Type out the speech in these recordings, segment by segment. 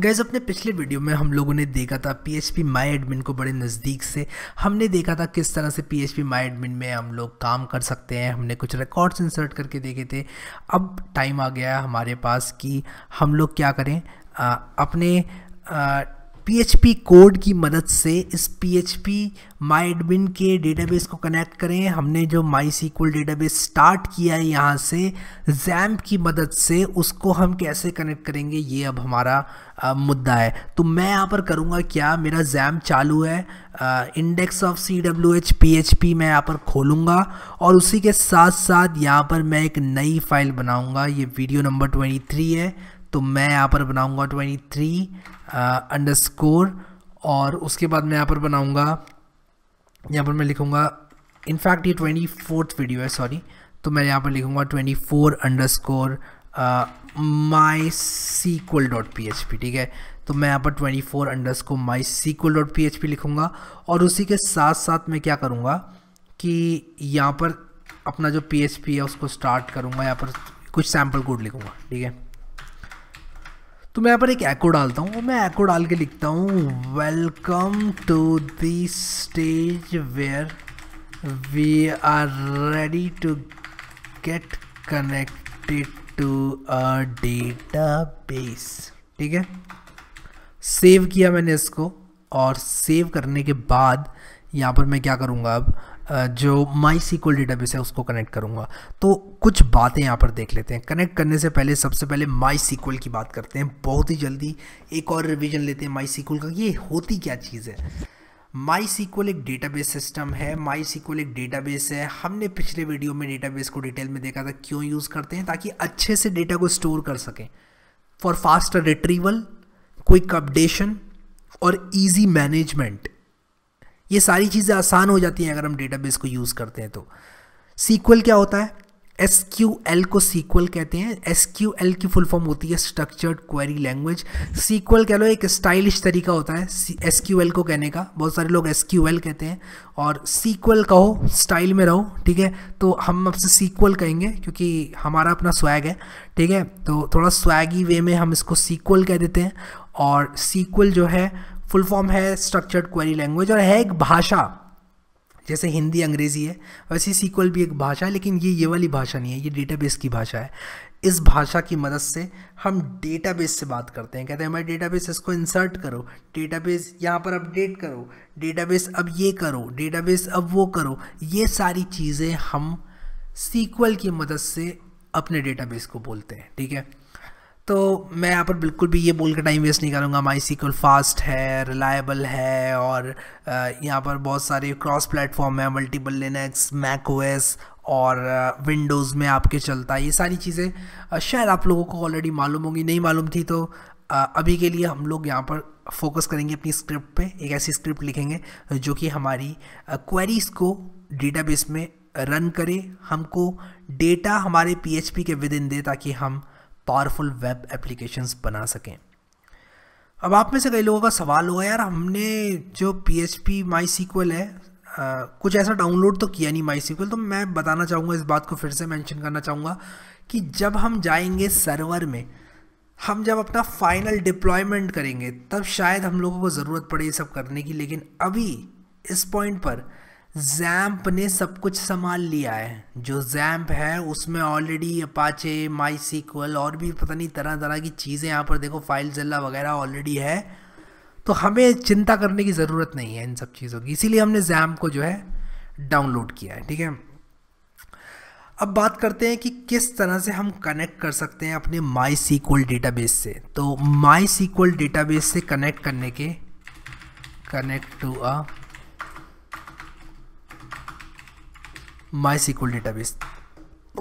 guys अपने पिछले video में हम लोगों ने देखा था P H P my admin को बड़े नज़दीक से हमने देखा था किस तरह से P H P my admin में हम लोग काम कर सकते हैं हमने कुछ रिकॉर्ड्स इंसर्ट करके देखे थे अब टाइम आ गया है हमारे पास कि हम लोग क्या करें आ, अपने आ, php कोड की मदद से इस php माई एडमिन के डेटाबेस को कनेक्ट करें हमने जो माई सीक्वल डेटाबेस स्टार्ट किया है यहाँ से जैम्प की मदद से उसको हम कैसे कनेक्ट करेंगे ये अब हमारा आ, मुद्दा है तो मैं यहाँ पर करूँगा क्या मेरा जैम्प चालू है index of C W H P H P मैं यहाँ पर खोलूँगा और उसी के साथ साथ यहाँ पर मैं एक नई फाइल बनाऊँगा ये वीडियो नंबर ट्वेंटी थ्री है तो मैं यहाँ पर बनाऊँगा ट्वेंटी थ्री अंडर स्कोर और उसके बाद मैं यहाँ पर बनाऊँगा यहाँ पर मैं लिखूँगा इनफैक्ट ये ट्वेंटी फोर्थ वीडियो है सॉरी तो मैं यहाँ पर लिखूँगा twenty four underscore MySQL dot P H P ठीक है तो मैं यहाँ पर twenty four underscore MySQL dot P H P लिखूँगा और उसी के साथ साथ मैं क्या करूँगा कि यहाँ पर अपना जो पी एच पी है उसको स्टार्ट करूँगा यहाँ पर कुछ सैम्पल कोड लिखूँगा ठीक है तो मैं यहाँ पर एक एको डालता हूँ और मैं एको डाल के लिखता हूँ welcome to the stage where we are ready to get connected to a database ठीक है सेव किया मैंने इसको और सेव करने के बाद यहाँ पर मैं क्या करूँगा अब जो माई सीक्वल डेटाबेस है उसको कनेक्ट करूँगा तो कुछ बातें यहाँ पर देख लेते हैं कनेक्ट करने से पहले सबसे पहले माई सीक्वल की बात करते हैं बहुत ही जल्दी एक और रिविजन लेते हैं माई सीक्वल का ये होती क्या चीज़ है माई सीक्वल एक डेटाबेस सिस्टम है माई सीक्वल एक डेटाबेस है हमने पिछले वीडियो में डेटाबेस को डिटेल में देखा था क्यों यूज़ करते हैं ताकि अच्छे से डेटा को स्टोर कर सकें for faster retrieval quick updation और ईजी मैनेजमेंट ये सारी चीज़ें आसान हो जाती हैं अगर हम डेटाबेस को यूज़ करते हैं तो सीक्वल क्या होता है एस क्यू एल को सीक्वल कहते हैं एस क्यू एल की फुल फॉर्म होती है स्ट्रक्चर्ड क्वेरी लैंग्वेज सीक्वल कह लो एक स्टाइलिश तरीका होता है एस क्यू एल को कहने का बहुत सारे लोग एस क्यू एल कहते हैं और सीक्वल कहो स्टाइल में रहो ठीक है तो हम आपसे सीक्वल कहेंगे क्योंकि हमारा अपना स्वैग है ठीक है तो थोड़ा स्वैगी वे में हम इसको सीक्वल कह देते हैं और सीक्वल जो है फुल फॉर्म है स्ट्रक्चर्ड क्वेरी लैंग्वेज और है एक भाषा जैसे हिंदी अंग्रेज़ी है वैसे सीक्वल भी एक भाषा है लेकिन ये ये वाली भाषा नहीं है ये डेटाबेस की भाषा है इस भाषा की मदद से हम डेटाबेस से बात करते हैं कहते हैं हमारे डेटाबेस इसको इंसर्ट करो डेटाबेस यहाँ पर अपडेट करो डेटाबेस अब ये करो डेटाबेस अब वो करो ये सारी चीज़ें हम सीक्वल की मदद से अपने डेटाबेस को बोलते हैं ठीक है तो मैं यहाँ पर बिल्कुल भी ये बोल के टाइम वेस्ट नहीं करूँगा माई सीक्वल फास्ट है रिलायबल है और यहाँ पर बहुत सारे क्रॉस प्लेटफॉर्म है multiple Linux Mac O S Windows में आपके चलता है ये सारी चीज़ें शायद आप लोगों को ऑलरेडी मालूम होंगी नहीं मालूम थी तो अभी के लिए हम लोग यहाँ पर फोकस करेंगे अपनी स्क्रिप्ट पे एक ऐसी स्क्रिप्ट लिखेंगे जो कि हमारी क्वेरीज़ को डेटाबेस में रन करे हमको डेटा हमारे पीएचपी के विद इन दे ताकि हम पावरफुल वेब एप्लीकेशंस बना सकें अब आप में से कई लोगों का सवाल होगा यार हमने जो P H P MySQL है आ, कुछ ऐसा डाउनलोड तो किया नहीं माई सीक्वल तो मैं बताना चाहूँगा इस बात को फिर से मेंशन करना चाहूँगा कि जब हम जाएंगे सर्वर में हम जब अपना फाइनल डिप्लॉयमेंट करेंगे तब शायद हम लोगों को ज़रूरत पड़े ये सब करने की लेकिन अभी इस पॉइंट पर जैम्प ने सब कुछ संभाल लिया है जो जैम्प है उसमें ऑलरेडी अपाचे माई सीक्वल और भी पता नहीं तरह तरह की चीज़ें यहाँ पर देखो फाइल जल्ला वगैरह ऑलरेडी है तो हमें चिंता करने की ज़रूरत नहीं है इन सब चीज़ों की इसीलिए हमने जैम्प को जो है डाउनलोड किया है ठीक है अब बात करते हैं कि किस तरह से हम कनेक्ट कर सकते हैं अपने माई सीक्वल डेटाबेस से तो माई सीक्वल डेटाबेस से कनेक्ट करने के connect to a MySQL database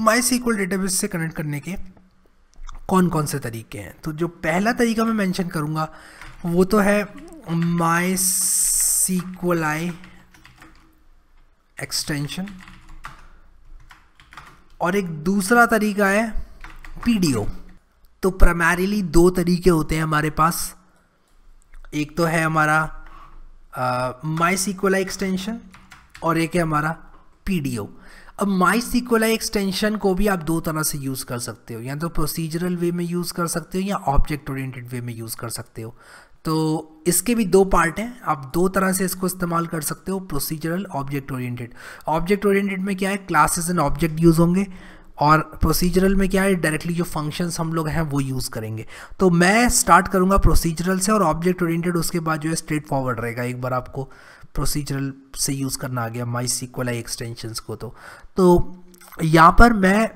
MySQL database से कनेक्ट करने के कौन कौन से तरीके हैं तो जो पहला तरीका मैं मैंशन करूँगा वो तो है माई सीक्वल आई एक्सटेंशन और एक दूसरा तरीका है ओ तो प्राइमरीली दो तरीके होते हैं हमारे पास एक तो है हमारा माई सीक्वल एक्सटेंशन और एक है हमारा पी अब माई सीक्वलाई एक्सटेंशन को भी आप दो तरह से यूज़ कर सकते हो या तो प्रोसीजरल वे में यूज़ कर सकते हो या ऑब्जेक्ट ओरिएंटेड वे में यूज़ कर सकते हो तो इसके भी दो पार्ट हैं आप दो तरह से इसको इस्तेमाल कर सकते हो procedural object oriented object oriented में क्या है क्लासेस एंड ऑब्जेक्ट यूज़ होंगे और प्रोसीजरल में क्या है डायरेक्टली जो फंक्शंस हम लोग हैं वो यूज़ करेंगे तो मैं स्टार्ट करूँगा प्रोसीजरल से और ऑब्जेक्ट ओरिएंटेड उसके बाद जो है स्ट्रेट फॉरवर्ड रहेगा एक बार आपको प्रोसीजरल से यूज़ करना आ गया माई सीक्वल आई एक्सटेंशंस को तो तो यहाँ पर मैं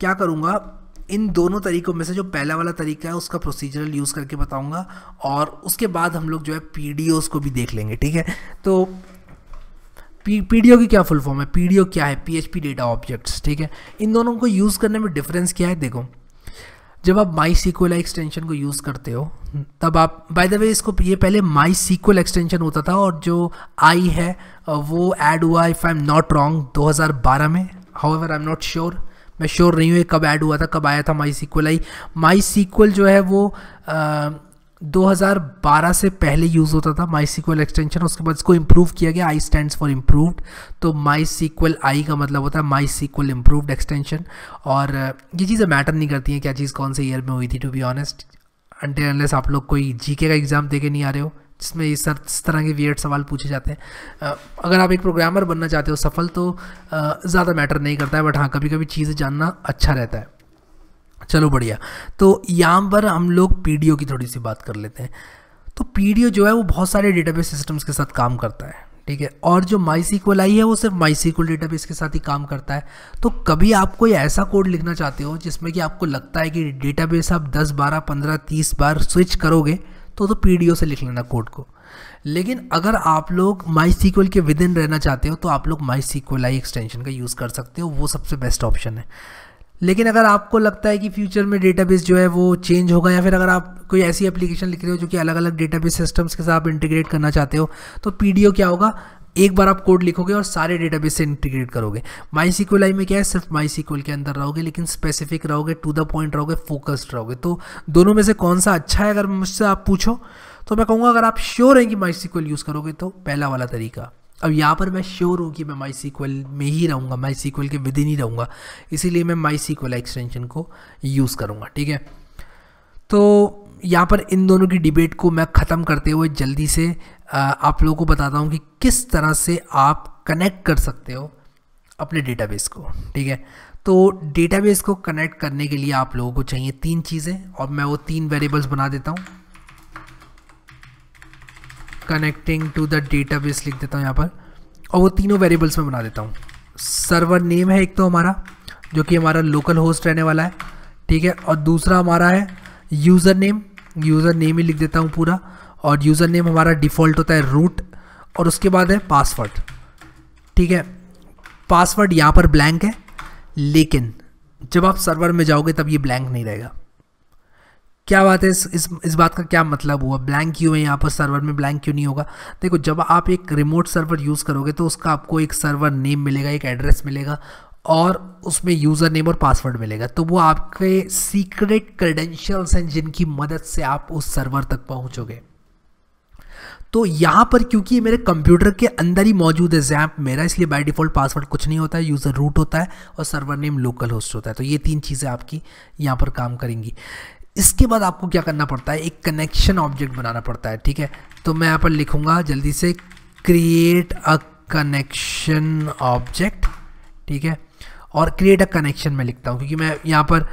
क्या करूँगा इन दोनों तरीकों में से जो पहला वाला तरीका है उसका प्रोसीजरल यूज़ करके बताऊँगा और उसके बाद हम लोग जो है पी को भी देख लेंगे ठीक है तो पी पी की क्या फुल फॉर्म है पी क्या है पी डेटा ऑब्जेक्ट्स ठीक है इन दोनों को यूज़ करने में डिफरेंस क्या है देखो जब आप माई सीक्वल एक्सटेंशन को यूज़ करते हो तब आप बाय द वे इसको ये पहले माई सीक्वल एक्सटेंशन होता था और जो आई है वो ऐड हुआ if I am not wrong 2012 में however I am not sure मैं श्योर नहीं हूँ कब ऐड हुआ था कब आया था माई सीक्वल आई माई सीक्वल जो है वो 2012 से पहले यूज़ होता था माई सीक्वल एक्सटेंशन उसके बाद इसको इम्प्रूव किया गया आई स्टैंड फॉर इम्प्रूवड तो माई सीक्वल आई का मतलब होता है माई सीक्वल इम्प्रूव्ड एक्सटेंशन और ये चीज़ें मैटर नहीं करती हैं क्या चीज़ कौन से ईयर में हुई थी टू बी ऑनेस्ट अनलेस आप लोग कोई जी का एग्ज़ाम दे के नहीं आ रहे हो जिसमें इस तरह के वियर्ड सवाल पूछे जाते हैं अगर आप एक प्रोग्रामर बनना चाहते हो सफल तो ज़्यादा मैटर नहीं करता है बट हाँ कभी कभी चीज़ें जानना अच्छा रहता है चलो बढ़िया तो यहाँ पर हम लोग पी की थोड़ी सी बात कर लेते हैं तो पी जो है वो बहुत सारे डेटाबेस सिस्टम्स के साथ काम करता है ठीक है और जो माई सीक्वल आई है वो सिर्फ माई सीक्वल डेटाबेस के साथ ही काम करता है तो कभी आप कोई ऐसा कोड लिखना चाहते हो जिसमें कि आपको लगता है कि डेटाबेस आप 10, 12, 15, 30 बार स्विच करोगे तो तो पी से लिख लेना कोड को लेकिन अगर आप लोग माई सीक्वल के विद इन रहना चाहते हो तो आप लोग माई सीक्वल आई एक्सटेंशन का यूज़ कर सकते हो वो सबसे बेस्ट ऑप्शन है लेकिन अगर आपको लगता है कि फ्यूचर में डेटाबेस जो है वो चेंज होगा या फिर अगर आप कोई ऐसी एप्लीकेशन लिख रहे हो जो कि अलग अलग डेटाबेस सिस्टम्स के साथ आप इंटीग्रेट करना चाहते हो तो पी क्या होगा एक बार आप कोड लिखोगे और सारे डेटाबेस से इंटीग्रेट करोगे माई सिक्वल आई में क्या है सिर्फ माई सिक्वल के अंदर रहोगे लेकिन स्पेसिफिक रहोगे टू द पॉइंट रहोगे फोकस्ड रहोगे तो दोनों में से कौन सा अच्छा है अगर मुझसे आप पूछो तो मैं कहूँगा अगर आप श्योर हैं कि माई सिक्वल यूज़ करोगे तो पहला वाला तरीका अब यहाँ पर मैं श्योर हूँ कि मैं माई सीक्वल में ही रहूँगा माई सीक्वल के विद इन ही रहूँगा इसीलिए मैं माई सीक्वल एक्सटेंशन को यूज़ करूँगा ठीक है तो यहाँ पर इन दोनों की डिबेट को मैं ख़त्म करते हुए जल्दी से आप लोगों को बताता हूँ कि किस तरह से आप कनेक्ट कर सकते हो अपने डेटाबेस को ठीक है तो डेटाबेस को कनेक्ट करने के लिए आप लोगों को चाहिए तीन चीज़ें और मैं वो तीन वेरिएबल्स बना देता हूँ कनेक्टिंग टू द बेस लिख देता हूँ यहाँ पर और वो तीनों वेरिएबल्स में बना देता हूँ सर्वर नेम है एक तो हमारा जो कि हमारा लोकल होस्ट रहने वाला है ठीक है और दूसरा हमारा है यूज़र नेम यूज़र नेम ही लिख देता हूँ पूरा और यूज़र नेम हमारा डिफ़ॉल्ट होता है रूट और उसके बाद है पासवर्ड ठीक है पासवर्ड यहाँ पर ब्लैंक है लेकिन जब आप सर्वर में जाओगे तब ये ब्लैंक नहीं रहेगा क्या बात है इस इस इस बात का क्या मतलब हुआ ब्लैंक क्यों है यहाँ पर सर्वर में ब्लैंक क्यों नहीं होगा देखो जब आप एक रिमोट सर्वर यूज़ करोगे तो उसका आपको एक सर्वर नेम मिलेगा एक एड्रेस मिलेगा और उसमें यूज़र नेम और पासवर्ड मिलेगा तो वो आपके सीक्रेट क्रेडेंशियल्स हैं जिनकी मदद से आप उस सर्वर तक पहुँचोगे तो यहाँ पर क्योंकि ये मेरे कंप्यूटर के अंदर ही मौजूद है जैप मेरा इसलिए बाय डिफ़ॉल्ट पासवर्ड कुछ नहीं होता है यूज़र रूट होता है और सर्वर नेम लोकल होस्ट होता है तो ये तीन चीज़ें आपकी यहाँ पर काम करेंगी इसके बाद आपको क्या करना पड़ता है एक कनेक्शन ऑब्जेक्ट बनाना पड़ता है ठीक है तो मैं यहाँ पर लिखूँगा जल्दी से क्रिएट अ कनेक्शन ऑब्जेक्ट ठीक है और क्रिएट अ कनेक्शन मैं लिखता हूँ क्योंकि मैं यहाँ पर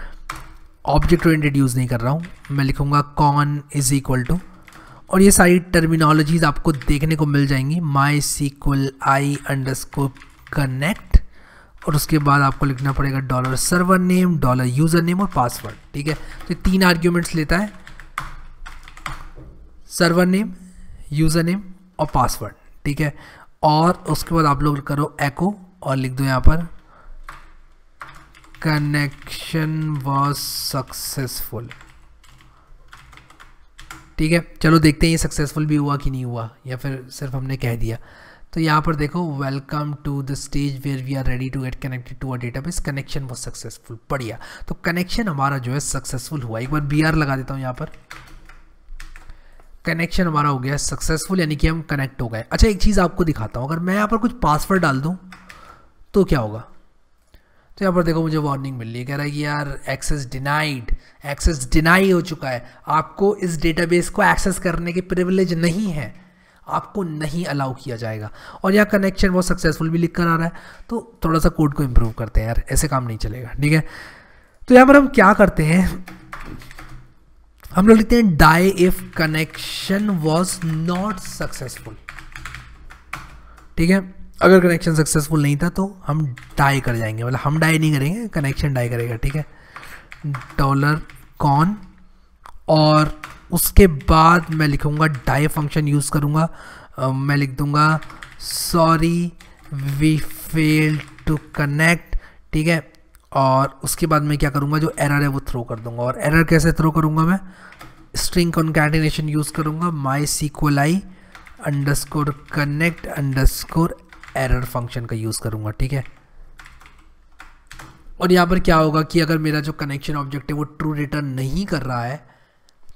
ऑब्जेक्ट ओरिएंटेड यूज़ नहीं कर रहा हूँ मैं लिखूँगा कॉन इज़ इक्वल टू और ये सारी टर्मिनोलॉजीज़ आपको देखने को मिल जाएंगी MySQLi under connect और उसके बाद आपको लिखना पड़ेगा dollar server name dollar username और पासवर्ड ठीक है तो तीन आर्ग्यूमेंट्स लेता है सर्वर नेम यूज़र नेम और पासवर्ड ठीक है और उसके बाद आप लोग करो एको और लिख दो यहाँ पर कनेक्शन वॉज सक्सेसफुल ठीक है चलो देखते हैं ये सक्सेसफुल भी हुआ कि नहीं हुआ या फिर सिर्फ हमने कह दिया तो यहाँ पर देखो welcome to the stage where we are ready to get connected to a base connection बहुत सक्सेसफुल बढ़िया तो कनेक्शन हमारा जो है सक्सेसफुल हुआ एक बार बी आर लगा देता हूँ यहाँ पर कनेक्शन हमारा हो गया सक्सेसफुल यानी कि हम कनेक्ट हो गए अच्छा एक चीज़ आपको दिखाता हूँ अगर मैं यहाँ पर कुछ पासवर्ड डाल दूँ तो क्या होगा तो यहाँ पर देखो मुझे वार्निंग मिल रही है कह रहा है कि यार एक्सेस डिनाइड एक्सेस डिनाई हो चुका है आपको इस डेटाबेस को एक्सेस करने के प्रिविलेज नहीं है आपको नहीं अलाउ किया जाएगा और यहाँ कनेक्शन बहुत सक्सेसफुल भी लिख कर आ रहा है तो थोड़ा सा कोड को इम्प्रूव करते हैं यार ऐसे काम नहीं चलेगा ठीक है तो यहाँ पर हम क्या करते हैं हम लोग लिखते हैं die if connection was not successful ठीक है अगर कनेक्शन सक्सेसफुल नहीं था तो हम डाई कर जाएंगे मतलब हम डाई नहीं करेंगे कनेक्शन डाई करेगा ठीक है डॉलर कॉन और उसके बाद मैं लिखूँगा डाई फंक्शन यूज़ करूँगा मैं लिख दूँगा sorry we fail to connect ठीक है और उसके बाद मैं क्या करूँगा जो एरर है वो थ्रो कर दूँगा और एरर कैसे थ्रो करूँगा मैं स्ट्रिंग कॉन्कैटिनेशन यूज़ करूँगा MySQLi underscore connect underscore error function का यूज़ करूँगा ठीक है और यहाँ पर क्या होगा कि अगर मेरा जो कनेक्शन ऑब्जेक्ट है वो ट्रू रिटर्न नहीं कर रहा है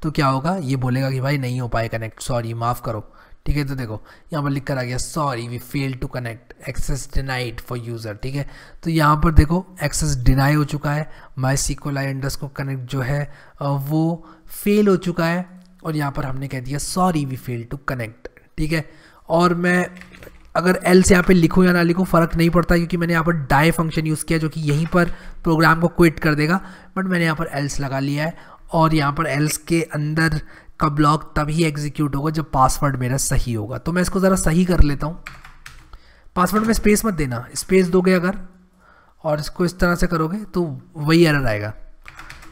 तो क्या होगा ये बोलेगा कि भाई नहीं हो पाए कनेक्ट सॉरी माफ़ करो ठीक है तो देखो यहाँ पर लिख कर आ गया sorry we fail to connect access denied for user ठीक है तो यहाँ पर देखो एक्सेस डिनाई हो चुका है माई सीक्वल आई को कनेक्ट जो है वो फेल हो चुका है और यहाँ पर हमने कह दिया sorry we fail to connect ठीक है और मैं अगर एल से यहाँ पे लिखूँ या ना लिखूँ फ़र्क नहीं पड़ता क्योंकि मैंने यहाँ पर डाई फंक्शन यूज़ किया जो कि यहीं पर प्रोग्राम को क्विट कर देगा बट मैंने यहाँ पर एल्स लगा लिया है और यहाँ पर एल्स के अंदर का ब्लॉक तभी एग्जीक्यूट होगा जब पासवर्ड मेरा सही होगा तो मैं इसको ज़रा सही कर लेता हूँ पासवर्ड में स्पेस मत देना स्पेस दोगे अगर और इसको इस तरह से करोगे तो वही एरर आएगा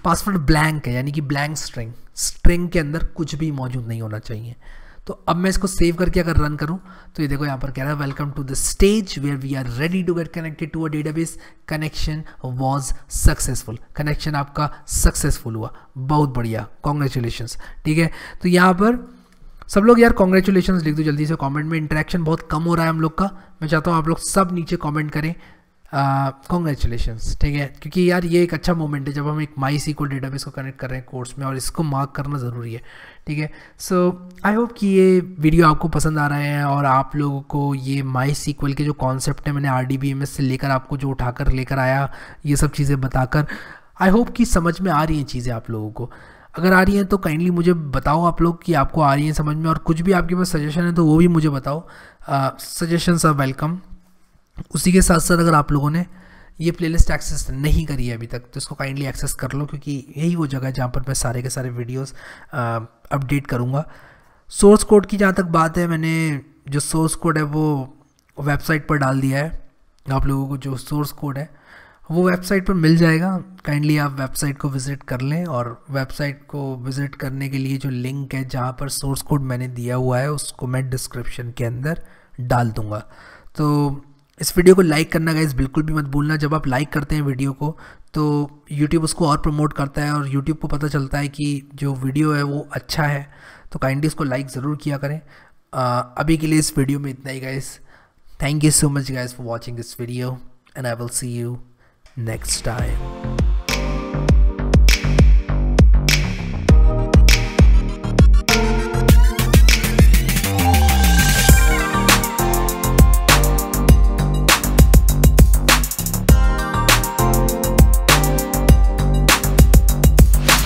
पासवर्ड ब्लैंक है यानी कि ब्लैंक स्ट्रिंग स्ट्रिंग के अंदर कुछ भी मौजूद नहीं होना चाहिए तो अब मैं इसको सेव करके अगर रन करूँ तो ये देखो यहाँ पर कह रहा है welcome to the stage where we are ready to get connected to a database connection was successful connection आपका सक्सेसफुल हुआ बहुत बढ़िया कॉन्ग्रेचुलेशन ठीक है तो यहाँ पर सब लोग यार कॉन्ग्रेचुलेशन लिख दो जल्दी से कॉमेंट में इंटरेक्शन बहुत कम हो रहा है हम लोग का मैं चाहता हूँ आप लोग सब नीचे कॉमेंट करें कॉन्ग्रेचुलेशंस ठीक है क्योंकि यार ये एक अच्छा मोमेंट है जब हम एक माई सी को डेटाबेस को कनेक्ट कर रहे हैं कोर्स में और इसको मार्क करना ज़रूरी है ठीक है सो आई होप कि ये वीडियो आपको पसंद आ रहे हैं और आप लोगों को ये माई सीक्वल के जो कॉन्सेप्ट है मैंने R D B M S से लेकर आपको जो उठाकर लेकर आया ये सब चीज़ें बताकर आई होप कि समझ में आ रही हैं चीज़ें आप लोगों को अगर आ रही हैं तो काइंडली मुझे बताओ आप लोग कि आपको आ रही हैं समझ में और कुछ भी आपके पास सजेशन है तो वो भी मुझे बताओ सजेशंस आर वेलकम उसी के साथ साथ अगर आप लोगों ने ये प्लेलिस्ट एक्सेस नहीं करी है अभी तक तो इसको काइंडली एक्सेस कर लो क्योंकि यही वो जगह है जहाँ पर मैं सारे के सारे वीडियोस अपडेट करूँगा सोर्स कोड की जहाँ तक बात है मैंने जो सोर्स कोड है वो वेबसाइट पर डाल दिया है आप लोगों को जो सोर्स कोड है वो वेबसाइट पर मिल जाएगा काइंडली आप वेबसाइट को विज़िट कर लें और वेबसाइट को विज़िट करने के लिए जो लिंक है जहाँ पर सोर्स कोड मैंने दिया हुआ है उसको मैं डिस्क्रिप्शन के अंदर डाल दूँगा तो इस वीडियो को लाइक करना गाइज बिल्कुल भी मत भूलना जब आप लाइक करते हैं वीडियो को तो यूट्यूब उसको और प्रमोट करता है और यूट्यूब को पता चलता है कि जो वीडियो है वो अच्छा है तो काइंडली उसको लाइक ज़रूर किया करें uh, अभी के लिए इस वीडियो में इतना ही guys thank you so much guys for watching this video and I will see you next time